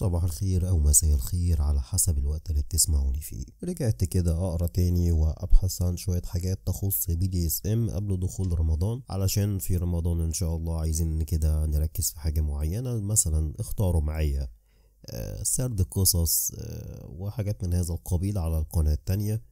صباح الخير أو مساء الخير على حسب الوقت اللي بتسمعوني فيه رجعت كده أقرأ تاني وأبحث عن شوية حاجات تخص بي دي اس ام قبل دخول رمضان علشان في رمضان إن شاء الله عايزين كده نركز في حاجة معينة مثلا اختاروا معايا آه، سرد قصص آه، وحاجات من هذا القبيل على القناة التانية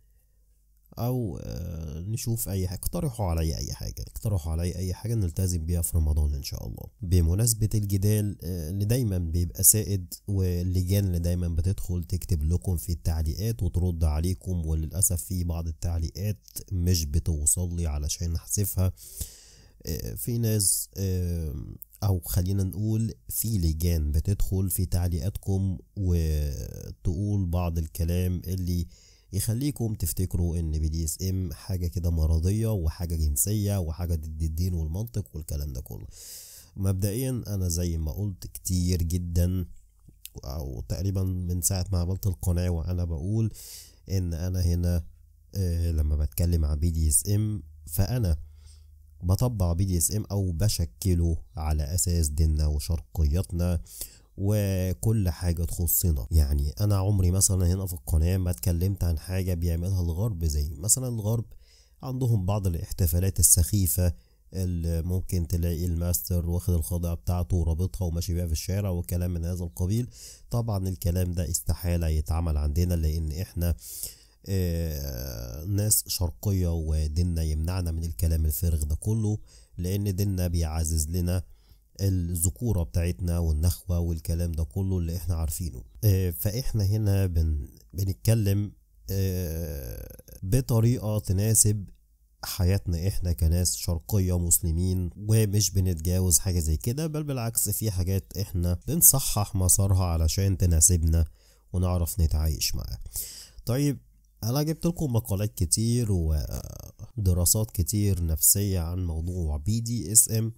او آه، نشوف اي حاجه اقترحوا عليا اي حاجه اقترحوا عليا اي حاجه نلتزم بيها في رمضان ان شاء الله بمناسبه الجدال آه، اللي دايما بيبقى سائد واللجان اللي دايما بتدخل تكتب لكم في التعليقات وترد عليكم وللاسف في بعض التعليقات مش بتوصل لي علشان احذفها آه، في ناس او خلينا نقول في لجان بتدخل في تعليقاتكم وتقول بعض الكلام اللي يخليكم تفتكروا ان بي دي اس ام حاجه كده مرضيه وحاجه جنسيه وحاجه ضد الدين والمنطق والكلام ده كله مبدئيا انا زي ما قلت كتير جدا او تقريبا من ساعه ما عملت القناه وانا بقول ان انا هنا آه لما بتكلم عن بي دي اس ام فانا بطبع بي دي اس ام او بشكله على اساس ديننا وشرقيتنا وكل حاجه تخصنا يعني انا عمري مثلا هنا في القناه ما اتكلمت عن حاجه بيعملها الغرب زي مثلا الغرب عندهم بعض الاحتفالات السخيفه اللي ممكن تلاقي الماستر واخد الخاضعة بتاعته ورابطها وماشي بيها في الشارع وكلام من هذا القبيل طبعا الكلام ده استحالة يتعمل عندنا لأن احنا اه ناس شرقية وديننا يمنعنا من الكلام الفارغ ده كله لأن ديننا بيعزز لنا الذكوره بتاعتنا والنخوه والكلام ده كله اللي احنا عارفينه آه، فاحنا هنا بن بنتكلم آه، بطريقه تناسب حياتنا احنا كناس شرقيه مسلمين ومش بنتجاوز حاجه زي كده بل بالعكس في حاجات احنا بنصحح مسارها علشان تناسبنا ونعرف نتعايش معاها طيب انا جبت لكم مقالات كتير ودراسات كتير نفسيه عن موضوع بي دي اس ام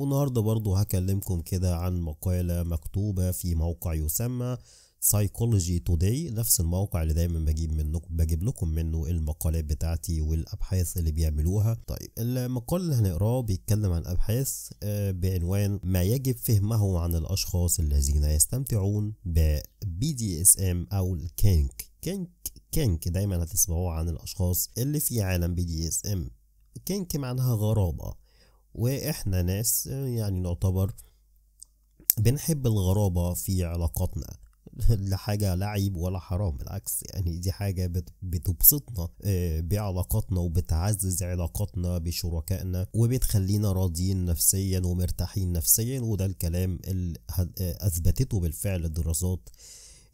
والنهاردة برضو هكلمكم كده عن مقالة مكتوبة في موقع يسمى سايكولوجي توداي نفس الموقع اللي دايما بجيب منه بجيب لكم منه المقالات بتاعتي والابحاث اللي بيعملوها طيب المقال اللي هنقراه بيتكلم عن ابحاث آه، بعنوان ما يجب فهمه عن الاشخاص الذين يستمتعون بي دي اس ام او الكينك كينك كينك دايما هتسمعوه عن الاشخاص اللي في عالم بي دي اس ام كينك معناها غرابه واحنا ناس يعني نعتبر بنحب الغرابة في علاقاتنا لا حاجة لا عيب ولا حرام بالعكس يعني دي حاجة بتبسطنا آه، بعلاقاتنا وبتعزز علاقاتنا بشركائنا وبتخلينا راضيين نفسيا ومرتاحين نفسيا وده الكلام اللي آه، أثبتته بالفعل الدراسات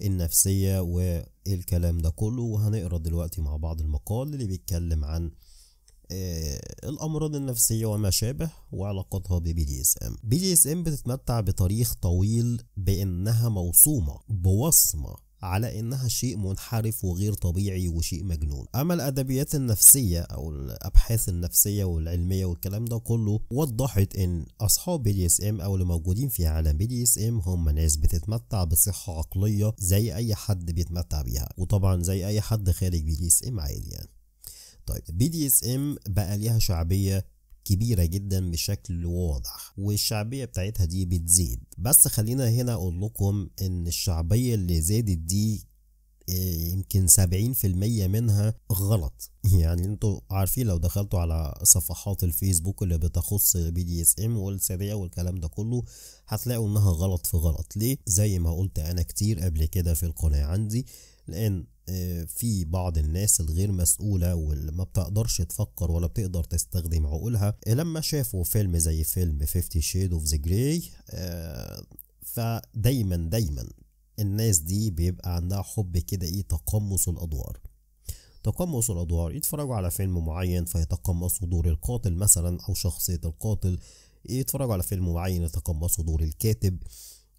النفسية والكلام ده كله وهنقرا دلوقتي مع بعض المقال اللي بيتكلم عن آه، الأمراض النفسية وما شابه وعلاقتها ببي دي اس ام بي دي اس ام بتتمتع بتاريخ طويل بأنها موصومة بوصمة على انها شيء منحرف وغير طبيعي وشيء مجنون اما الادبيات النفسيه او الابحاث النفسيه والعلميه والكلام ده كله وضحت ان اصحاب بي دي اس ام او اللي موجودين في عالم بي دي اس ام هم ناس بتتمتع بصحه عقليه زي اي حد بيتمتع بيها وطبعا زي اي حد خارج بي دي اس ام عادي يعني طيب بي دي اس ام بقى ليها شعبيه كبيرة جدا بشكل واضح والشعبية بتاعتها دي بتزيد بس خلينا هنا أقول لكم إن الشعبية اللي زادت دي آه، يمكن سبعين في المية منها غلط يعني انتوا عارفين لو دخلتوا على صفحات الفيسبوك اللي بتخص بي دي اس ام والسريع والكلام ده كله هتلاقوا انها غلط في غلط ليه زي ما قلت انا كتير قبل كده في القناة عندي لان آه، في بعض الناس الغير مسؤولة واللي ما بتقدرش تفكر ولا بتقدر تستخدم عقولها آه، لما شافوا فيلم زي فيلم 50 شيد اوف ذا جراي فدايما دايما الناس دي بيبقى عندها حب كده ايه تقمص الادوار تقمص الادوار يتفرجوا على فيلم معين فيتقمصوا دور القاتل مثلا او شخصية القاتل يتفرجوا على فيلم معين يتقمصوا دور الكاتب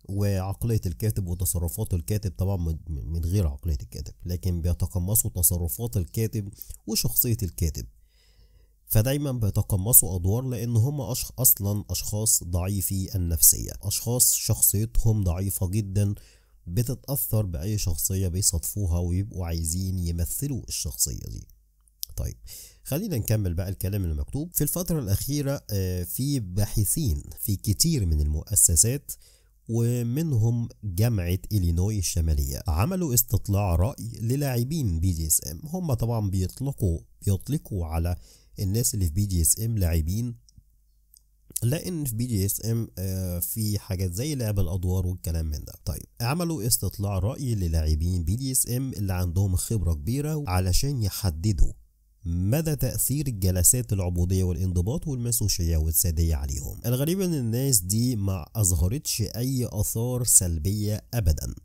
وعقلية الكاتب وتصرفات الكاتب طبعا من غير عقلية الكاتب لكن بيتقمصوا تصرفات الكاتب وشخصية الكاتب فدايما بيتقمصوا أدوار لأن هم أشخ... أصلا أشخاص ضعيفي النفسية أشخاص شخصيتهم ضعيفة جدا بتتأثر بأي شخصية بيصادفوها ويبقوا عايزين يمثلوا الشخصية دي طيب خلينا نكمل بقى الكلام المكتوب في الفترة الأخيرة آه، في باحثين في كتير من المؤسسات ومنهم جامعة إلينوي الشمالية عملوا استطلاع رأي للاعبين بي جي اس ام هم طبعا بيطلقوا بيطلقوا على الناس اللي في بي جي اس ام لاعبين لان في بي جي اس ام آه، في حاجات زي لعب الادوار والكلام من ده طيب عملوا استطلاع راي للاعبين بي جي اس ام اللي عندهم خبره كبيره علشان يحددوا مدى تأثير الجلسات العبودية والانضباط والماسوشية والسادية عليهم الغريب ان الناس دي ما أظهرتش أي آثار سلبية أبدا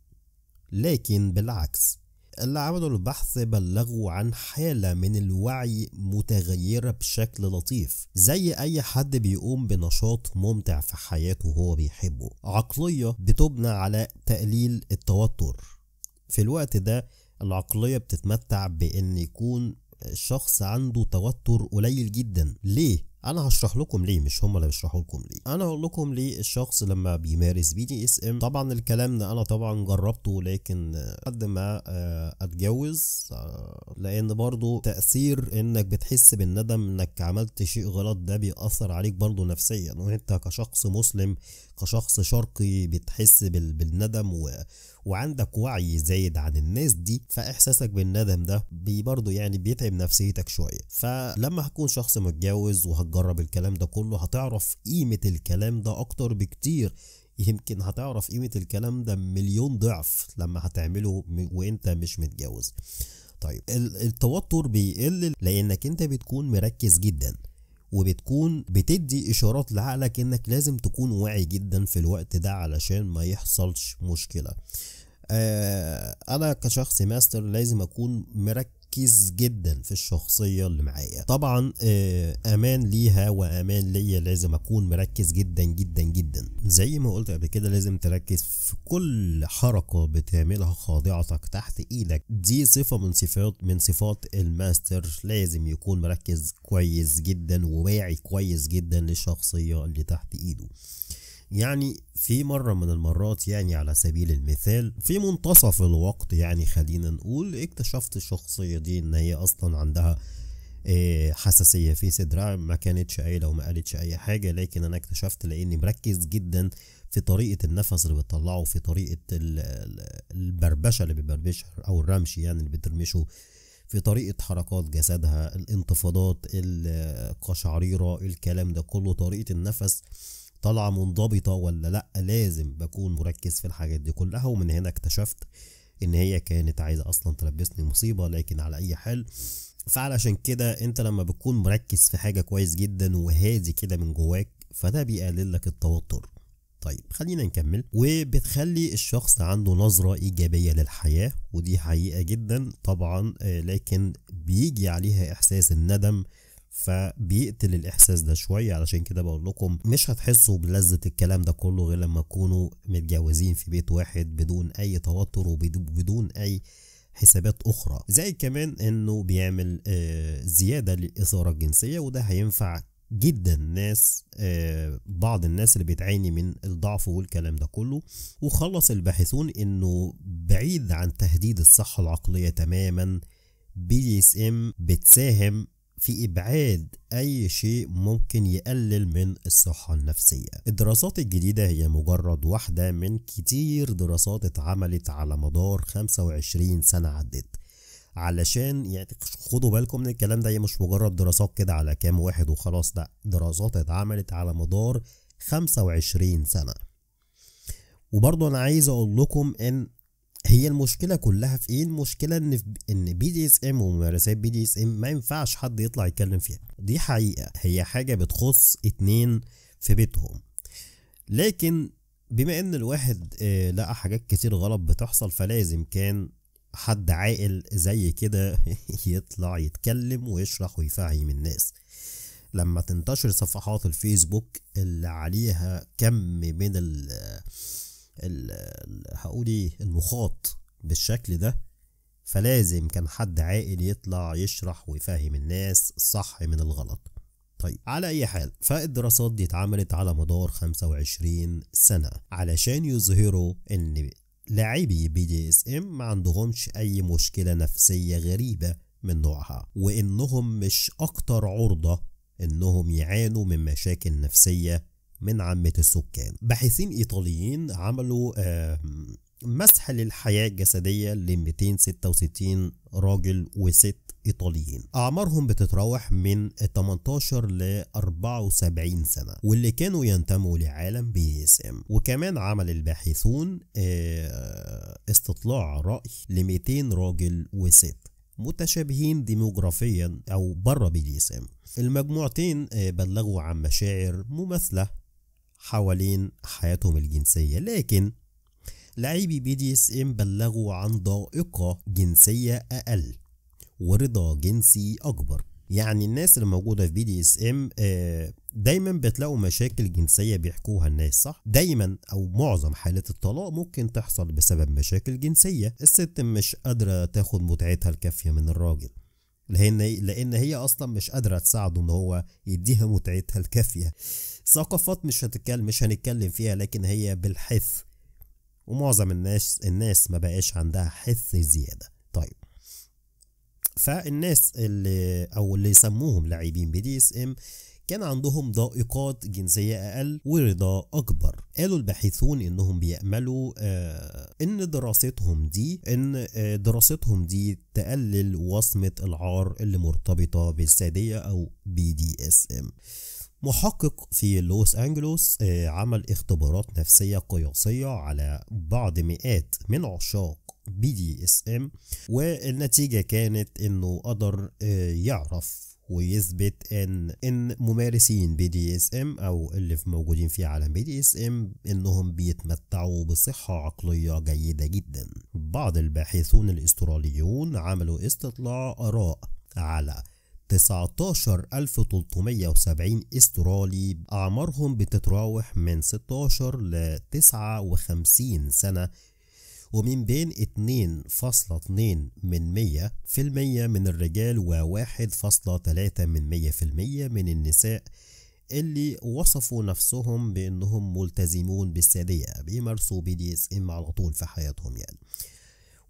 لكن بالعكس اللي عملوا البحث بلغوا عن حالة من الوعي متغيرة بشكل لطيف زي أي حد بيقوم بنشاط ممتع في حياته وهو بيحبه عقلية بتبنى على تقليل التوتر في الوقت ده العقلية بتتمتع بأن يكون الشخص عنده توتر قليل جدا ليه انا هشرح لكم ليه مش هم اللي بيشرحوا لكم ليه انا هقول لكم ليه الشخص لما بيمارس بي دي اس ام طبعا الكلام ده انا طبعا جربته لكن قد ما آه، اتجوز آه، لان برضو تاثير انك بتحس بالندم انك عملت شيء غلط ده بيأثر عليك برضو نفسيا وانت كشخص مسلم كشخص شرقي بتحس بالندم و... وعندك وعي زايد عن الناس دي فاحساسك بالندم ده برضه يعني بيتعب نفسيتك شويه فلما هتكون شخص متجوز وهتجرب الكلام ده كله هتعرف قيمه الكلام ده اكتر بكتير يمكن هتعرف قيمه الكلام ده مليون ضعف لما هتعمله وانت مش متجوز طيب التوتر بيقل لانك انت بتكون مركز جدا وبتكون بتدي اشارات لعقلك انك لازم تكون واعي جدا في الوقت ده علشان ما يحصلش مشكله آه، انا كشخص ماستر لازم اكون مركز جدا في الشخصية اللي معايا طبعا آه، امان ليها وامان ليا لازم اكون مركز جدا جدا جدا زي ما قلت قبل كده لازم تركز في كل حركة بتعملها خاضعتك تحت ايدك دي صفة من صفات من صفات الماستر لازم يكون مركز كويس جدا وواعي كويس جدا للشخصية اللي تحت ايده يعني في مرة من المرات يعني على سبيل المثال في منتصف الوقت يعني خلينا نقول اكتشفت الشخصية دي ان هي اصلا عندها آه، حساسية في صدرها ما كانتش قايلة وما قالتش اي حاجة لكن انا اكتشفت لاني مركز جدا في طريقة النفس اللي بتطلعه في طريقة البربشة اللي بيبربشها او الرمش يعني اللي بترمشه في طريقة حركات جسدها الانتفاضات القشعريرة الكلام ده كله طريقة النفس طالعه منضبطه ولا لا لازم بكون مركز في الحاجات دي كلها ومن هنا اكتشفت ان هي كانت عايزه اصلا تلبسني مصيبه لكن على اي حال فعلشان كده انت لما بتكون مركز في حاجه كويس جدا وهادي كده من جواك فده بيقلل لك التوتر طيب خلينا نكمل وبتخلي الشخص عنده نظرة إيجابية للحياة ودي حقيقة جدا طبعا آه، لكن بيجي عليها إحساس الندم فبيقتل الاحساس ده شويه علشان كده بقول لكم مش هتحسوا بلذه الكلام ده كله غير لما تكونوا متجوزين في بيت واحد بدون اي توتر وبدون اي حسابات اخرى زي كمان انه بيعمل آه، زياده للاثاره الجنسيه وده هينفع جدا ناس آه، بعض الناس اللي بتعاني من الضعف والكلام ده كله وخلص الباحثون انه بعيد عن تهديد الصحه العقليه تماما بي اس ام بتساهم في إبعاد أي شيء ممكن يقلل من الصحة النفسية. الدراسات الجديدة هي مجرد واحدة من كتير دراسات اتعملت على مدار 25 سنة عدت. علشان يعني خدوا بالكم من الكلام ده هي مش مجرد دراسات كده على كام واحد وخلاص ده دراسات اتعملت على مدار 25 سنة. وبرضه أنا عايز أقول لكم إن هي المشكله كلها في ايه المشكله ان في ان بي دي اس ام وممارسات بي دي اس ام ما ينفعش حد يطلع يتكلم فيها دي حقيقه هي حاجه بتخص اتنين في بيتهم لكن بما ان الواحد آه، لقى حاجات كتير غلط بتحصل فلازم كان حد عاقل زي كده يطلع يتكلم ويشرح ويفهم الناس لما تنتشر صفحات الفيسبوك اللي عليها كم من ال هقول ايه المخاط بالشكل ده فلازم كان حد عاقل يطلع يشرح ويفهم الناس الصح من الغلط طيب على أي حال فالدراسات دي اتعملت على مدار 25 سنة علشان يظهروا إن لاعبي بي دي اس ام ما عندهمش أي مشكلة نفسية غريبة من نوعها وإنهم مش أكتر عرضة إنهم يعانوا من مشاكل نفسية من عامة السكان باحثين إيطاليين عملوا مسح للحياة الجسدية ل 266 راجل وست إيطاليين أعمارهم بتتراوح من 18 ل 74 سنة واللي كانوا ينتموا لعالم بي اس ام وكمان عمل الباحثون استطلاع رأي ل 200 راجل وست متشابهين ديموغرافيا أو بره بي اس ام المجموعتين بلغوا عن مشاعر مماثلة حوالين حياتهم الجنسية لكن لاعبي بي دي اس ام بلغوا عن ضائقة جنسية أقل ورضا جنسي أكبر يعني الناس اللي موجودة في بي دي اس ام دايما بتلاقوا مشاكل جنسية بيحكوها الناس صح دايما او معظم حالات الطلاق ممكن تحصل بسبب مشاكل جنسية الست مش قادرة تاخد متعتها الكافية من الراجل لأن لأن هي أصلا مش قادرة تساعده إن هو يديها متعتها الكافية ثقافات مش هتتكلم مش هنتكلم فيها لكن هي بالحث ومعظم الناس الناس ما بقاش عندها حث زيادة طيب فالناس اللي أو اللي يسموهم لاعبين بي دي اس ام كان عندهم ضائقات جنسية أقل ورضا أكبر قالوا الباحثون إنهم بيأملوا آه إن دراستهم دي إن آه دراستهم دي تقلل وصمة العار اللي مرتبطة بالسادية أو بي دي اس ام محقق في لوس أنجلوس آه، عمل اختبارات نفسية قياسية على بعض مئات من عشاق بي دي اس ام والنتيجة كانت انه قدر آه، يعرف ويثبت ان ان ممارسين بي دي اس ام او اللي في موجودين في عالم بي دي اس ام انهم بيتمتعوا بصحة عقلية جيدة جدا بعض الباحثون الاستراليون عملوا استطلاع اراء على 19370 استرالي أعمارهم بتتراوح من 16 ل 59 سنة ومن بين 2.2 من مية في المية من الرجال و1.3 من مية في المية من النساء اللي وصفوا نفسهم بأنهم ملتزمون بالسادية بيمارسوا بي دي اس ام على طول في حياتهم يعني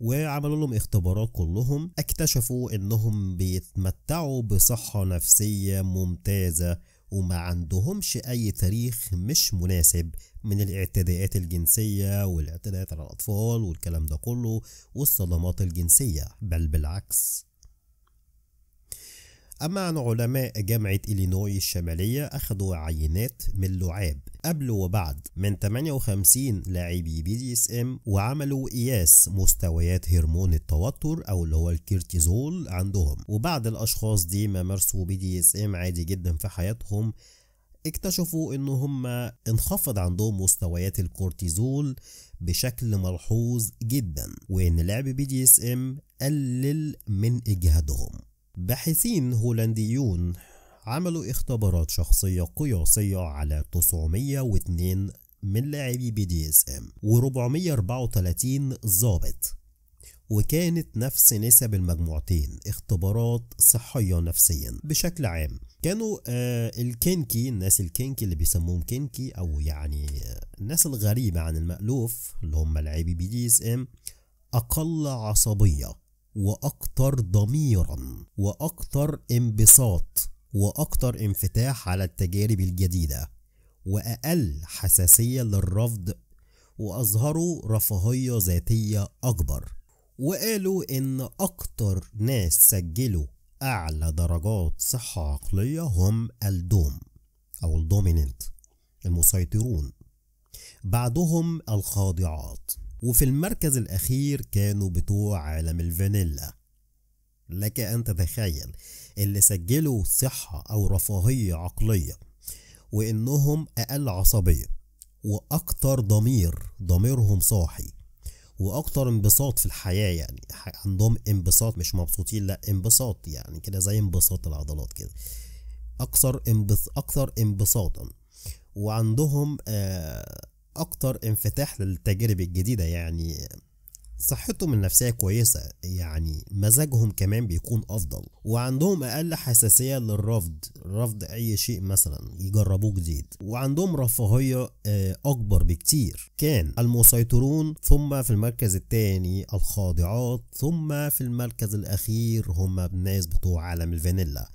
وعملوا لهم اختبارات كلهم اكتشفوا انهم بيتمتعوا بصحة نفسية ممتازة وما عندهمش اي تاريخ مش مناسب من الاعتداءات الجنسية والاعتداءات على الأطفال والكلام ده كله والصدمات الجنسية بل بالعكس أما عن علماء جامعة إلينوي الشمالية أخذوا عينات من لعاب قبل وبعد من 58 لاعبي بي دي اس ام وعملوا قياس مستويات هرمون التوتر او اللي هو الكورتيزول عندهم وبعد الاشخاص دي ما مارسوا بي دي اس ام عادي جدا في حياتهم اكتشفوا ان هم انخفض عندهم مستويات الكورتيزول بشكل ملحوظ جدا وان لعب بي دي اس ام قلل من اجهادهم باحثين هولنديون عملوا اختبارات شخصية قياسية على 902 من لاعبي بي دي اس ام و434 ظابط وكانت نفس نسب المجموعتين اختبارات صحية نفسيا بشكل عام كانوا آه الكينكي الناس الكينكي اللي بيسموهم كينكي او يعني آه، الناس الغريبة عن المألوف اللي هم لاعبي بي دي اس ام اقل عصبية واكتر ضميرا واكتر انبساط واكتر انفتاح على التجارب الجديدة واقل حساسية للرفض واظهروا رفاهية ذاتية اكبر وقالوا ان اكتر ناس سجلوا اعلى درجات صحة عقلية هم الدوم او الدوميننت المسيطرون بعدهم الخاضعات وفي المركز الأخير كانوا بتوع عالم الفانيلا لك أن تتخيل اللي سجلوا صحة أو رفاهية عقلية وإنهم أقل عصبية وأكتر ضمير ضميرهم صاحي واكتر انبساط في الحياه يعني عندهم انبساط مش مبسوطين لا انبساط يعني كده زي انبساط العضلات كده اكثر انبس اكثر انبساطا وعندهم آه، اكتر انفتاح للتجارب الجديده يعني صحتهم النفسية كويسة يعني مزاجهم كمان بيكون أفضل وعندهم أقل حساسية للرفض رفض أي شيء مثلا يجربوه جديد وعندهم رفاهية آه، أكبر بكتير كان المسيطرون ثم في المركز الثاني الخاضعات ثم في المركز الأخير هم الناس بتوع عالم الفانيلا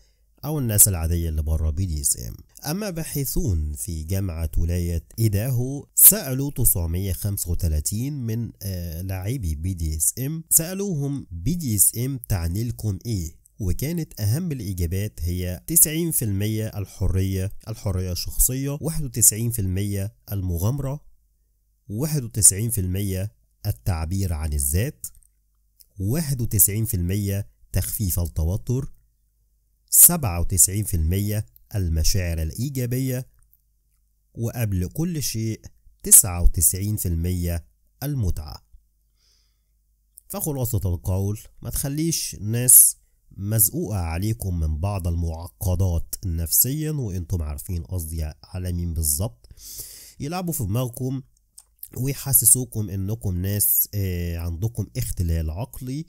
أو الناس العادية اللي بره بي دي اس ام أما باحثون في جامعة ولاية إيداهو سألوا 935 من آه، لاعبي بي دي اس ام سألوهم بي دي اس ام تعني لكم إيه وكانت أهم الإجابات هي 90% الحرية الحرية الشخصية 91% المغامرة 91% التعبير عن الذات 91% تخفيف التوتر 97% المشاعر الإيجابية وقبل كل شيء 99% المتعة فخلاصة القول ما تخليش ناس مزقوقة عليكم من بعض المعقدات نفسيا وانتم عارفين قصدي على مين بالظبط يلعبوا في دماغكم ويحسسوكم انكم ناس آه، عندكم اختلال عقلي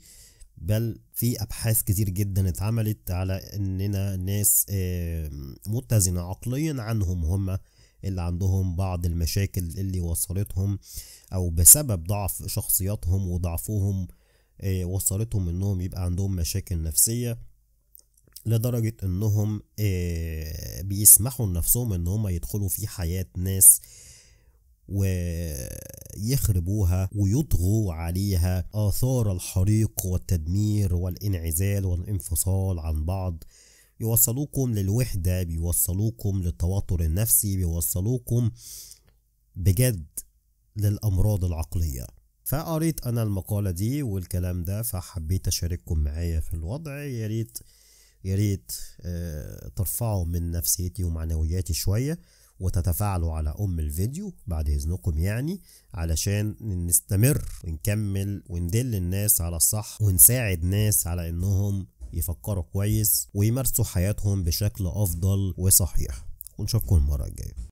بل في ابحاث كتير جدا اتعملت على اننا ناس متزنه عقليا عنهم هم اللي عندهم بعض المشاكل اللي وصلتهم او بسبب ضعف شخصياتهم وضعفهم آه، وصلتهم انهم يبقى عندهم مشاكل نفسيه لدرجة انهم آه، بيسمحوا لنفسهم ان هم يدخلوا في حياة ناس ويخربوها ويطغوا عليها آثار الحريق والتدمير والانعزال والانفصال عن بعض يوصلوكم للوحدة بيوصلوكم للتوتر النفسي بيوصلوكم بجد للأمراض العقلية فقريت أنا المقالة دي والكلام ده فحبيت أشارككم معايا في الوضع يا ريت يا ريت آه، ترفعوا من نفسيتي ومعنوياتي شوية وتتفاعلوا على أم الفيديو بعد إذنكم يعني علشان نستمر ونكمل وندل الناس على الصح ونساعد ناس على إنهم يفكروا كويس ويمارسوا حياتهم بشكل أفضل وصحيح ونشوفكم المرة الجاية